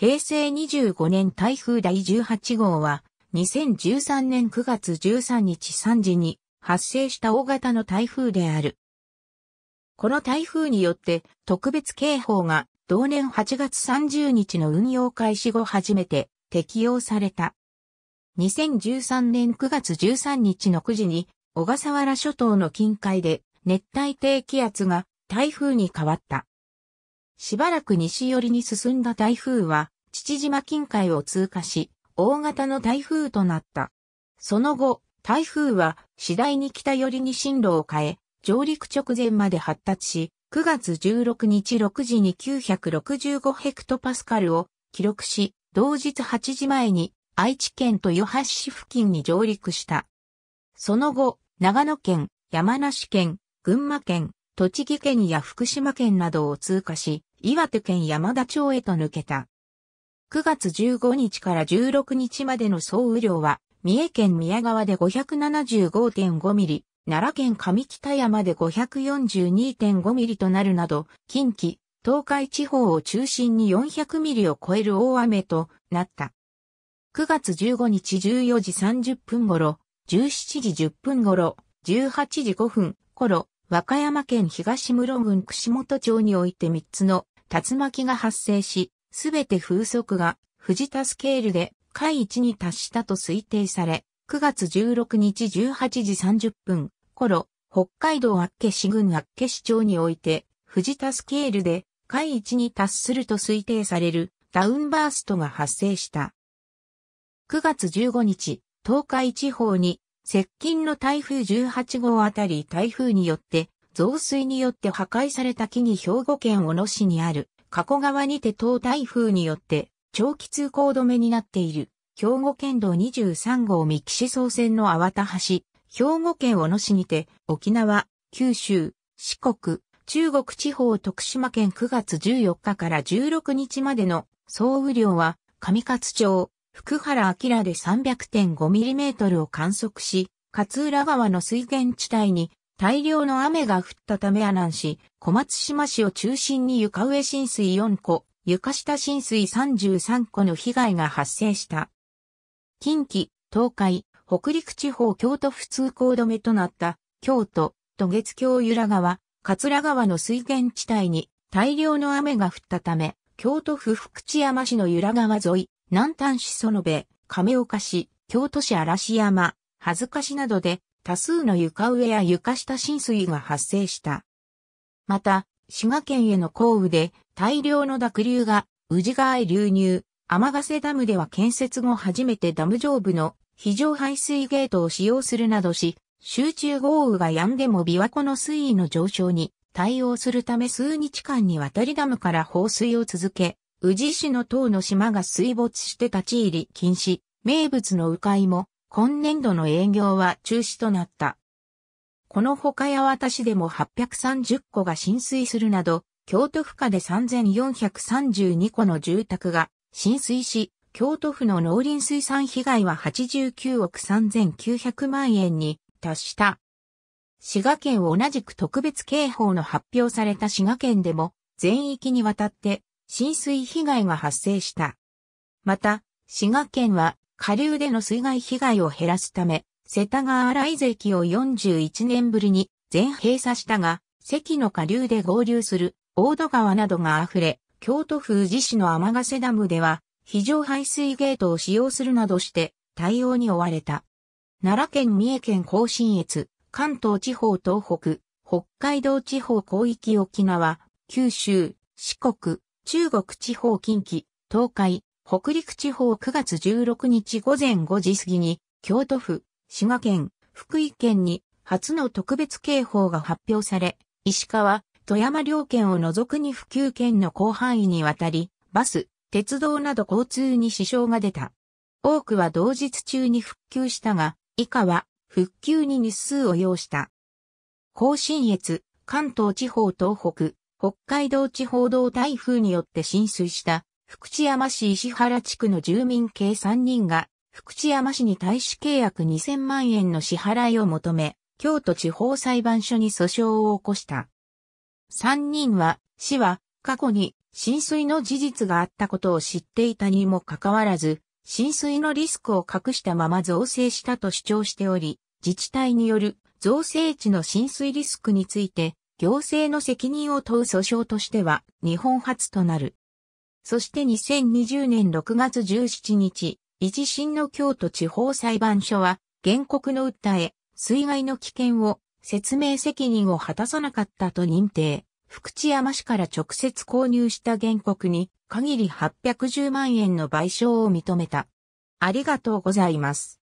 平成25年台風第18号は、2013年9月13日3時に発生した大型の台風である。この台風によって特別警報が同年8月30日の運用開始後初めて適用された。2013年9月13日の9時に小笠原諸島の近海で熱帯低気圧が台風に変わった。しばらく西寄りに進んだ台風は、父島近海を通過し、大型の台風となった。その後、台風は次第に北寄りに進路を変え、上陸直前まで発達し、9月16日6時に965ヘクトパスカルを記録し、同日8時前に愛知県豊橋市付近に上陸した。その後、長野県、山梨県、群馬県、栃木県や福島県などを通過し、岩手県山田町へと抜けた。9月15日から16日までの総雨量は、三重県宮川で575.5ミリ、奈良県上北山で542.5ミリとなるなど、近畿、東海地方を中心に400ミリを超える大雨となった。9月15日14時30分頃、17時10分頃、18時5分頃、和歌山県東室郡串本町において3つの竜巻が発生し、すべて風速が藤田スケールで海一に達したと推定され、9月16日18時30分頃、北海道厚岸郡厚岸町において、藤田スケールで海一に達すると推定されるダウンバーストが発生した。9月15日、東海地方に接近の台風18号あたり台風によって増水によって破壊された木に兵庫県小野市にある、加古川にて東台風によって長期通行止めになっている、兵庫県道23号三木市総線の粟田橋、兵庫県小野市にて、沖縄、九州、四国、中国地方徳島県9月14日から16日までの総雨量は、上勝町、福原明で 300.5mm を観測し、勝浦川の水源地帯に大量の雨が降ったため阿南市、小松島市を中心に床上浸水4個、床下浸水33個の被害が発生した。近畿、東海、北陸地方京都府通行止めとなった京都、渡月橋由良川、桂川の水源地帯に大量の雨が降ったため、京都府福知山市の由良川沿い、南丹市園部、亀岡市、京都市嵐山、恥ずかしなどで多数の床上や床下浸水が発生した。また、滋賀県への降雨で大量の濁流が宇治川へ流入、天ヶ瀬ダムでは建設後初めてダム上部の非常排水ゲートを使用するなどし、集中豪雨が止んでも琵琶湖の水位の上昇に対応するため数日間にわたりダムから放水を続け、宇治市の塔の島が水没して立ち入り禁止、名物の迂回も今年度の営業は中止となった。この他八幡市でも830戸が浸水するなど、京都府下で3432戸の住宅が浸水し、京都府の農林水産被害は89億3900万円に達した。滋賀県を同じく特別警報の発表された滋賀県でも全域にわたって浸水被害が発生した。また、滋賀県は下流での水害被害を減らすため、世田川荒井関を41年ぶりに全閉鎖したが、関の下流で合流する大戸川などが溢れ、京都府宇治市の天ヶ瀬ダムでは、非常排水ゲートを使用するなどして対応に追われた。奈良県三重県甲信越、関東地方東北、北海道地方広域沖縄、九州、四国、中国地方近畿、東海、北陸地方9月16日午前5時過ぎに、京都府、滋賀県、福井県に初の特別警報が発表され、石川、富山両県を除くに普及県の広範囲にわたり、バス、鉄道など交通に支障が出た。多くは同日中に復旧したが、以下は復旧に日数を要した。甲信越、関東地方東北、北海道地方道台風によって浸水した福知山市石原地区の住民計3人が、福知山市に対し契約2000万円の支払いを求め、京都地方裁判所に訴訟を起こした。3人は、市は、過去に浸水の事実があったことを知っていたにもかかわらず、浸水のリスクを隠したまま造成したと主張しており、自治体による造成地の浸水リスクについて、行政の責任を問う訴訟としては日本初となる。そして2020年6月17日、一審の京都地方裁判所は、原告の訴え、水害の危険を、説明責任を果たさなかったと認定。福知山市から直接購入した原告に、限り810万円の賠償を認めた。ありがとうございます。